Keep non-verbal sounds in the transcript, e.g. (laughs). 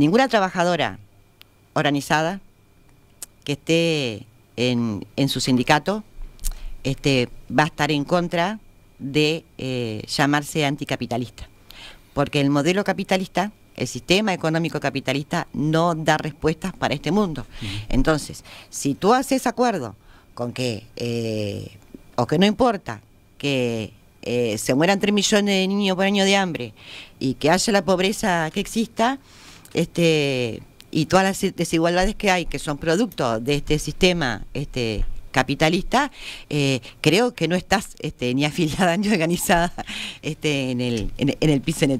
ninguna trabajadora organizada que esté en, su sindicato este, va a estar en contra de eh, llamarse anticapitalista, porque el modelo capitalista, el sistema económico capitalista no da respuestas para este mundo. Entonces, si tú haces acuerdo con que, eh, o que no importa, que eh, se mueran 3 millones de niños por año de hambre y que haya la pobreza que exista, este, y todas las desigualdades que hay, que son producto de este sistema este, capitalista, eh, creo que no estás este, ni afiliada (laughs) ni organizada este, en, el, en, el